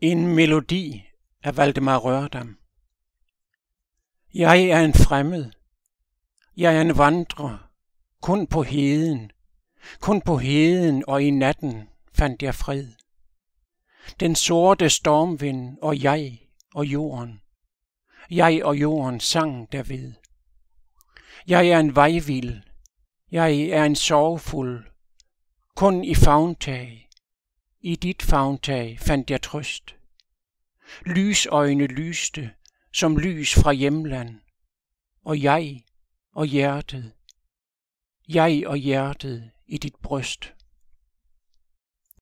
En melodi af Valdemar Rørdam. Jeg er en fremmed. Jeg er en vandrer. Kun på heden. Kun på heden og i natten fandt jeg fred. Den sorte stormvind og jeg og jorden. Jeg og jorden sang derved. Jeg er en vejvild. Jeg er en sorgfuld. Kun i favntag i dit favntag fandt jeg trøst. Lysøjne lyste som lys fra hjemland, og jeg og hjertet, jeg og hjertet i dit bryst.